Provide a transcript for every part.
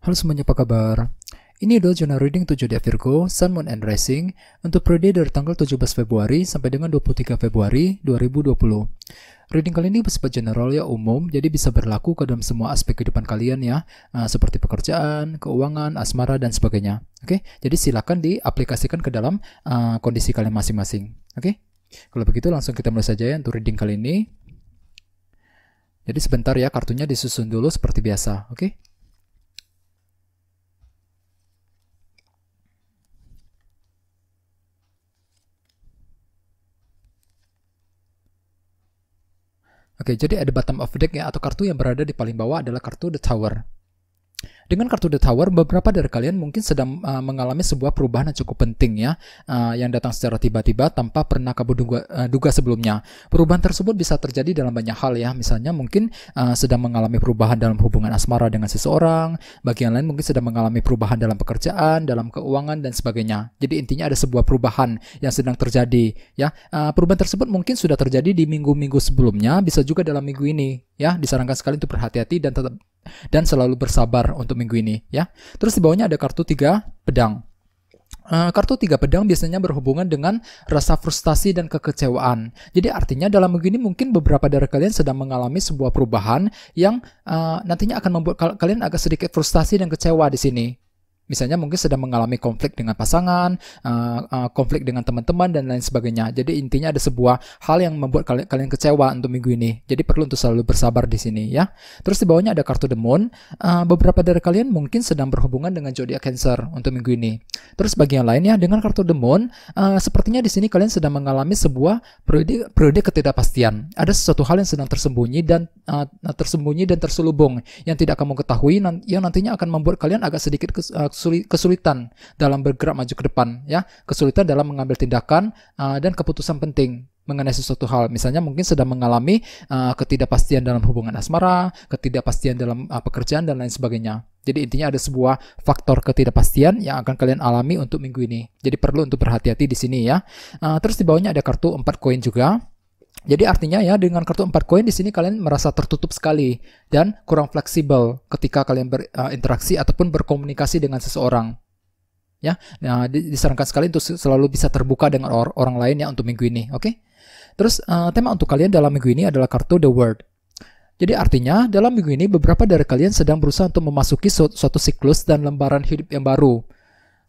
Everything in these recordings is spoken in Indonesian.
Halo semuanya apa kabar? Ini adalah zona reading 7 dia Virgo, Sun, Moon, and Rising untuk periode dari tanggal 17 Februari sampai dengan 23 Februari 2020. Reading kali ini bersifat general ya umum, jadi bisa berlaku ke dalam semua aspek kehidupan kalian ya, ah, seperti pekerjaan, keuangan, asmara, dan sebagainya. Oke, jadi silakan diaplikasikan ke dalam uh, kondisi kalian masing-masing. Oke, kalau begitu langsung kita mulai saja ya untuk reading kali ini. Jadi sebentar ya, kartunya disusun dulu seperti biasa. Oke. Oke, jadi ada bottom of deck ya atau kartu yang berada di paling bawah adalah kartu The Tower. Dengan kartu The Tower, beberapa dari kalian mungkin sedang uh, mengalami sebuah perubahan yang cukup penting ya, uh, yang datang secara tiba-tiba tanpa pernah kamu duga, uh, duga sebelumnya. Perubahan tersebut bisa terjadi dalam banyak hal ya, misalnya mungkin uh, sedang mengalami perubahan dalam hubungan asmara dengan seseorang, bagian lain mungkin sedang mengalami perubahan dalam pekerjaan, dalam keuangan dan sebagainya. Jadi intinya ada sebuah perubahan yang sedang terjadi ya. Uh, perubahan tersebut mungkin sudah terjadi di minggu-minggu sebelumnya, bisa juga dalam minggu ini ya. Disarankan sekali untuk berhati-hati dan tetap dan selalu bersabar untuk minggu ini ya. Terus di bawahnya ada kartu tiga pedang. Eh, kartu tiga pedang biasanya berhubungan dengan rasa frustasi dan kekecewaan. Jadi artinya dalam minggu ini mungkin beberapa dari kalian sedang mengalami sebuah perubahan yang uh, nantinya akan membuat kalian agak sedikit frustasi dan kecewa di sini Misalnya mungkin sedang mengalami konflik dengan pasangan, uh, uh, konflik dengan teman-teman dan lain sebagainya. Jadi intinya ada sebuah hal yang membuat kalian, kalian kecewa untuk minggu ini. Jadi perlu untuk selalu bersabar di sini ya. Terus di bawahnya ada kartu the Uh, beberapa dari kalian mungkin sedang berhubungan dengan zodiak Cancer untuk minggu ini. Terus bagi yang lainnya dengan kartu the uh, sepertinya di sini kalian sedang mengalami sebuah periode periode ketidakpastian. Ada sesuatu hal yang sedang tersembunyi dan uh, tersembunyi dan terselubung yang tidak kamu ketahui yang nantinya akan membuat kalian agak sedikit kesulitan dalam bergerak maju ke depan, ya, kesulitan dalam mengambil tindakan uh, dan keputusan penting mengenai sesuatu hal. Misalnya mungkin sedang mengalami uh, ketidakpastian dalam hubungan asmara, ketidakpastian dalam uh, pekerjaan dan lain sebagainya. Jadi intinya ada sebuah faktor ketidakpastian yang akan kalian alami untuk minggu ini. Jadi perlu untuk berhati-hati di sini ya. Uh, terus di bawahnya ada kartu empat koin juga. Jadi artinya ya dengan kartu 4 koin di sini kalian merasa tertutup sekali dan kurang fleksibel ketika kalian berinteraksi eh, ataupun berkomunikasi dengan seseorang. Ya, nah disarankan sekali untuk selalu bisa terbuka dengan or orang lain ya untuk minggu ini, oke? Okay? Terus uh, tema untuk kalian dalam minggu ini adalah kartu The world. Jadi artinya dalam minggu ini beberapa dari kalian sedang berusaha untuk memasuki su suatu siklus dan lembaran hidup yang baru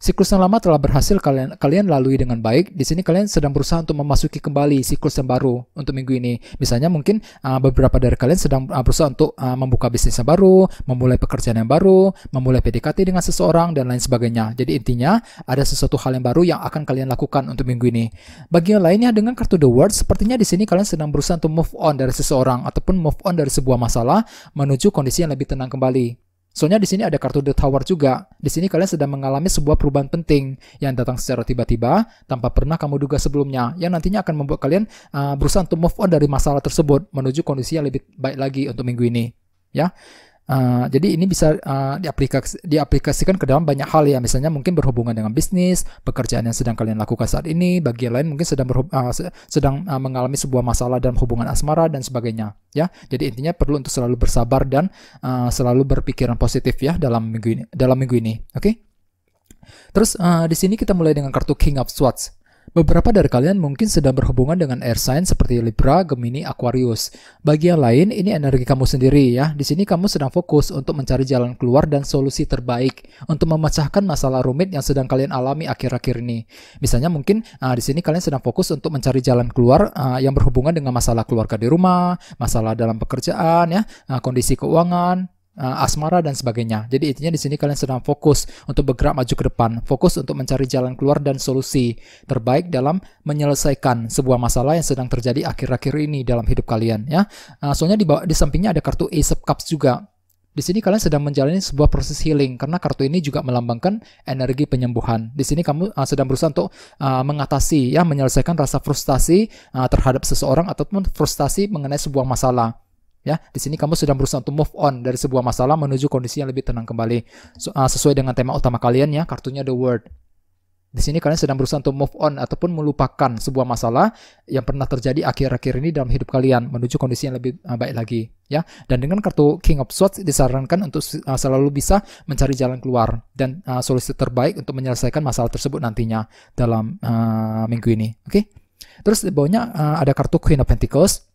Siklus yang lama telah berhasil kalian kalian lalui dengan baik. Di sini kalian sedang berusaha untuk memasuki kembali siklus yang baru untuk minggu ini. Misalnya mungkin uh, beberapa dari kalian sedang uh, berusaha untuk uh, membuka bisnis yang baru, memulai pekerjaan yang baru, memulai PDKT dengan seseorang dan lain sebagainya. Jadi intinya ada sesuatu hal yang baru yang akan kalian lakukan untuk minggu ini. Bagi yang lainnya dengan kartu The World, sepertinya di sini kalian sedang berusaha untuk move on dari seseorang ataupun move on dari sebuah masalah menuju kondisi yang lebih tenang kembali. Soalnya di sini ada kartu The Tower juga. Di sini kalian sedang mengalami sebuah perubahan penting yang datang secara tiba-tiba tanpa pernah kamu duga sebelumnya, yang nantinya akan membuat kalian uh, berusaha untuk move on dari masalah tersebut menuju kondisi yang lebih baik lagi untuk minggu ini. Ya, Ah, jadi ini bisa uh, ah, diaplikasi, diaplikasikan ke dalam banyak hal ya, misalnya mungkin berhubungan dengan bisnis, pekerjaan yang sedang kalian lakukan saat ini, bagi lain mungkin sedang uh, sedang uh, mengalami sebuah masalah dalam hubungan asmara dan sebagainya ya. Jadi intinya perlu untuk selalu bersabar dan uh, selalu berpikiran positif ya dalam minggu ini, dalam minggu ini, oke? Okay? Terus uh, di sini kita mulai dengan kartu King of Swords. Beberapa dari kalian mungkin sedang berhubungan dengan air sign seperti Libra, Gemini, Aquarius. Bagi yang lain, ini energi kamu sendiri ya. Di sini kamu sedang fokus untuk mencari jalan keluar dan solusi terbaik untuk memecahkan masalah rumit yang sedang kalian alami akhir-akhir ini. Misalnya mungkin uh, di sini kalian sedang fokus untuk mencari jalan keluar uh, yang berhubungan dengan masalah keluarga di rumah, masalah dalam pekerjaan ya, uh, kondisi keuangan, Eh, asmara dan sebagainya. Jadi intinya di sini kalian sedang fokus untuk bergerak maju ke depan, fokus untuk mencari jalan keluar dan solusi terbaik dalam menyelesaikan sebuah masalah yang sedang terjadi akhir-akhir ini dalam hidup kalian ya. Eh, soalnya di bawah, di sampingnya ada kartu Ace of Cups juga. Di sini kalian sedang menjalani sebuah proses healing karena kartu ini juga melambangkan energi penyembuhan. Di sini kamu uh, sedang berusaha untuk uh, mengatasi ya menyelesaikan rasa frustasi uh, terhadap seseorang ataupun frustasi mengenai sebuah masalah. Ya, di sini kamu sedang berusaha untuk move on dari sebuah masalah menuju kondisi yang lebih tenang kembali so, uh, sesuai dengan tema utama kalian ya, kartunya The world. Di sini kalian sedang berusaha untuk move on ataupun melupakan sebuah masalah yang pernah terjadi akhir-akhir ini dalam hidup kalian menuju kondisi yang lebih uh, baik lagi, ya. Dan dengan kartu King of Swords disarankan untuk uh, selalu bisa mencari jalan keluar dan uh, solusi terbaik untuk menyelesaikan masalah tersebut nantinya dalam uh, minggu ini, oke? Okay? Terus di bawahnya uh, ada kartu Queen of Pentacles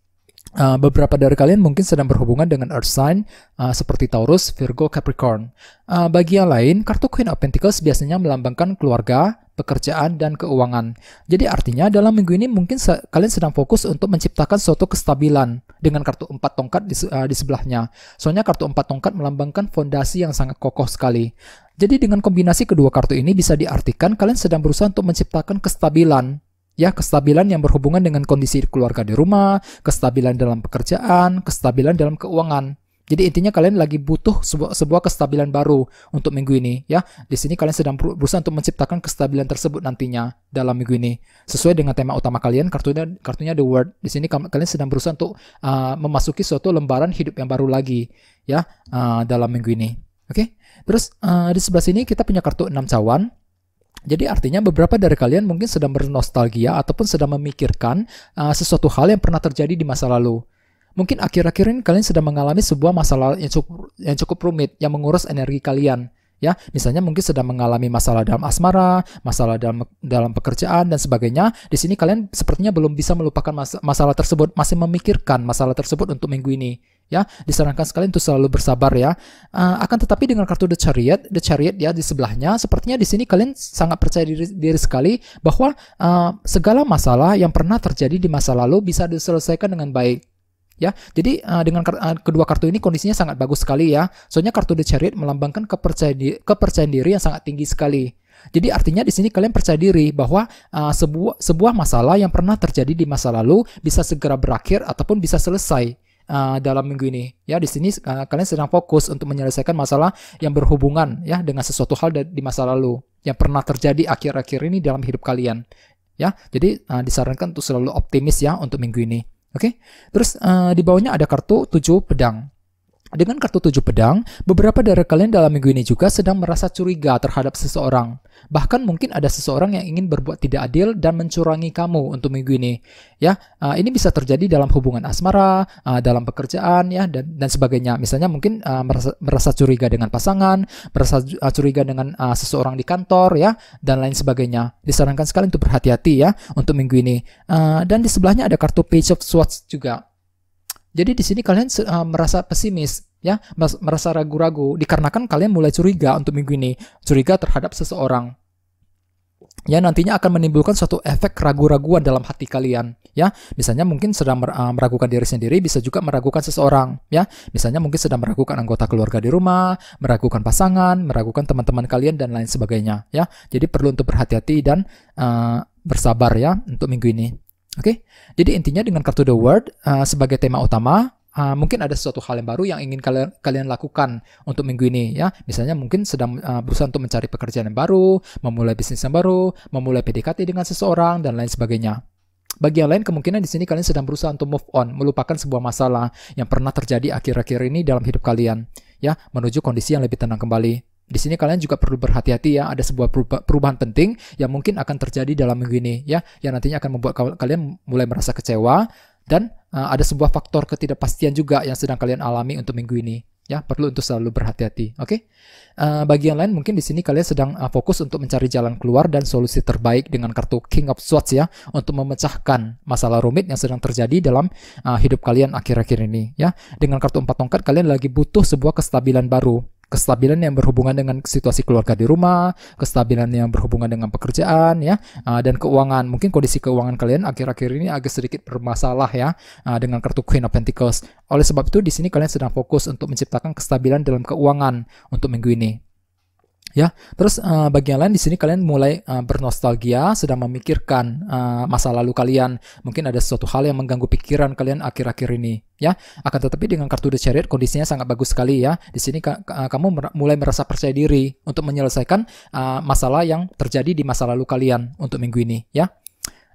Uh, beberapa dari kalian mungkin sedang berhubungan dengan Earth sign uh, seperti Taurus, Virgo, Capricorn. Uh, bagi yang lain, kartu Queen of Pentacles biasanya melambangkan keluarga, pekerjaan, dan keuangan. Jadi artinya dalam minggu ini mungkin se kalian sedang fokus untuk menciptakan suatu kestabilan dengan kartu empat tongkat di, uh, di sebelahnya. Soalnya kartu empat tongkat melambangkan fondasi yang sangat kokoh sekali. Jadi dengan kombinasi kedua kartu ini bisa diartikan kalian sedang berusaha untuk menciptakan kestabilan ya kestabilan yang berhubungan dengan kondisi keluarga di rumah, kestabilan dalam pekerjaan, kestabilan dalam keuangan. Jadi intinya kalian lagi butuh sebuah, sebuah kestabilan baru untuk minggu ini ya. Di sini kalian sedang berusaha untuk menciptakan kestabilan tersebut nantinya dalam minggu ini sesuai dengan tema utama kalian kartunya kartunya the word. Di sini kalian sedang berusaha untuk uh, memasuki suatu lembaran hidup yang baru lagi ya uh, dalam minggu ini. Oke. Okay? Terus uh, di sebelah sini kita punya kartu 6 cawan. Jadi artinya beberapa dari kalian mungkin sedang bernostalgia ataupun sedang memikirkan uh, sesuatu hal yang pernah terjadi di masa lalu. Mungkin akhir-akhir ini kalian sedang mengalami sebuah masalah yang cukup, yang cukup rumit yang mengurus energi kalian. Ya, misalnya mungkin sedang mengalami masalah dalam asmara, masalah dalam dalam pekerjaan dan sebagainya. Di sini kalian sepertinya belum bisa melupakan mas masalah tersebut, masih memikirkan masalah tersebut untuk minggu ini ya disarankan sekali untuk selalu bersabar ya uh, akan tetapi dengan kartu the chariot the chariot ya di sebelahnya sepertinya di sini kalian sangat percaya diri, diri sekali bahwa uh, segala masalah yang pernah terjadi di masa lalu bisa diselesaikan dengan baik ya jadi uh, dengan kar uh, kedua kartu ini kondisinya sangat bagus sekali ya soalnya kartu the chariot melambangkan kepercayaan diri, kepercayaan diri yang sangat tinggi sekali jadi artinya di sini kalian percaya diri bahwa uh, sebuah sebuah masalah yang pernah terjadi di masa lalu bisa segera berakhir ataupun bisa selesai Eh, dalam minggu ini. Ya, di sini uh, kalian sedang fokus untuk menyelesaikan masalah yang berhubungan ya dengan sesuatu hal di masa lalu yang pernah terjadi akhir-akhir ini dalam hidup kalian. Ya, jadi uh, disarankan untuk selalu optimis ya untuk minggu ini. Oke. Okay? Terus uh, di bawahnya ada kartu tujuh pedang. Dengan kartu tujuh pedang, beberapa dari kalian dalam minggu ini juga sedang merasa curiga terhadap seseorang. Bahkan mungkin ada seseorang yang ingin berbuat tidak adil dan mencurangi kamu untuk minggu ini. Ya, eh, ini bisa terjadi dalam hubungan asmara, eh, dalam pekerjaan, ya dan dan sebagainya. Misalnya mungkin eh, merasa, merasa curiga dengan pasangan, merasa curiga dengan seseorang di kantor, ya dan lain sebagainya. Disarankan sekali untuk berhati-hati ya untuk minggu ini. dan di sebelahnya ada kartu Page of Swords juga. Jadi di sini kalian uh, merasa pesimis, ya, merasa ragu-ragu dikarenakan kalian mulai curiga untuk minggu ini, curiga terhadap seseorang. Ya, nantinya akan menimbulkan suatu efek ragu-raguan dalam hati kalian, ya. Misalnya mungkin sedang ah, meragukan diri sendiri, bisa juga meragukan seseorang, ya. Misalnya mungkin sedang meragukan anggota keluarga di rumah, meragukan pasangan, meragukan teman-teman kalian dan lain sebagainya, ya. Jadi perlu untuk berhati-hati dan uh, bersabar ya untuk minggu ini. Oke, okay? jadi intinya dengan kartu The World uh, eh, sebagai tema utama, uh, mungkin ada sesuatu hal yang baru yang ingin kalian kalian lakukan untuk minggu ini ya. Misalnya mungkin sedang uh, berusaha untuk mencari pekerjaan yang baru, memulai bisnis yang baru, memulai PDKT dengan seseorang dan lain sebagainya. Bagi yang lain kemungkinan di sini kalian sedang berusaha untuk move on, melupakan sebuah masalah yang pernah terjadi akhir-akhir ini dalam hidup kalian ya, menuju kondisi yang lebih tenang kembali. Di sini kalian juga perlu berhati-hati ya, ada sebuah perubahan penting yang mungkin akan terjadi dalam minggu ini ya, yang nantinya akan membuat kalian mulai merasa kecewa dan uh, ada sebuah faktor ketidakpastian juga yang sedang kalian alami untuk minggu ini ya, perlu untuk selalu berhati-hati, oke? Okay? Uh, eh, bagian lain mungkin di sini kalian sedang uh, fokus untuk mencari jalan keluar dan solusi terbaik dengan kartu King of Swords ya, untuk memecahkan masalah rumit yang sedang terjadi dalam uh, hidup kalian akhir-akhir ini ya. Dengan kartu empat tongkat kalian lagi butuh sebuah kestabilan baru kestabilan yang berhubungan dengan situasi keluarga di rumah, kestabilan yang berhubungan dengan pekerjaan ya, ah, dan keuangan. Mungkin kondisi keuangan kalian akhir-akhir ini agak sedikit bermasalah ya ah, dengan kartu Queen of Pentacles. Oleh sebab itu di sini kalian sedang fokus untuk menciptakan kestabilan dalam keuangan untuk minggu ini ya. Terus uh, bagian lain di sini kalian mulai uh, bernostalgia, sedang memikirkan uh, masa lalu kalian. Mungkin ada sesuatu hal yang mengganggu pikiran kalian akhir-akhir ini, ya. Akan tetapi dengan kartu The Chariot kondisinya sangat bagus sekali ya. Di sini ka ka kamu mer mulai merasa percaya diri untuk menyelesaikan uh, masalah yang terjadi di masa lalu kalian untuk minggu ini, ya.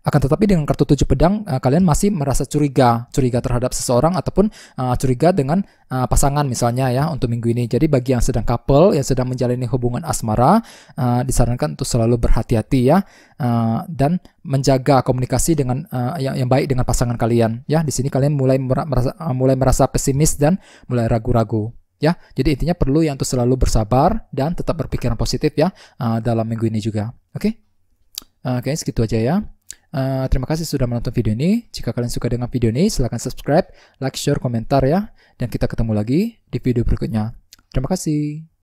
Akan tetapi dengan kartu tujuh pedang uh, kalian masih merasa curiga, curiga terhadap seseorang ataupun uh, curiga dengan uh, pasangan misalnya ya untuk minggu ini. Jadi bagi yang sedang couple, yang sedang menjalani hubungan asmara, uh, disarankan untuk selalu berhati-hati ya uh, dan menjaga komunikasi dengan uh, yang, yang baik dengan pasangan kalian ya. Di sini kalian mulai merasa mulai merasa pesimis dan mulai ragu-ragu ya. Jadi intinya perlu yang untuk selalu bersabar dan tetap berpikiran positif ya uh, dalam minggu ini juga. Oke. Okay? Oke, okay, segitu aja ya. Uh, terima kasih sudah menonton video ini. Jika kalian suka dengan video ini, silahkan subscribe, like, share, komentar ya. Dan kita ketemu lagi di video berikutnya. Terima kasih.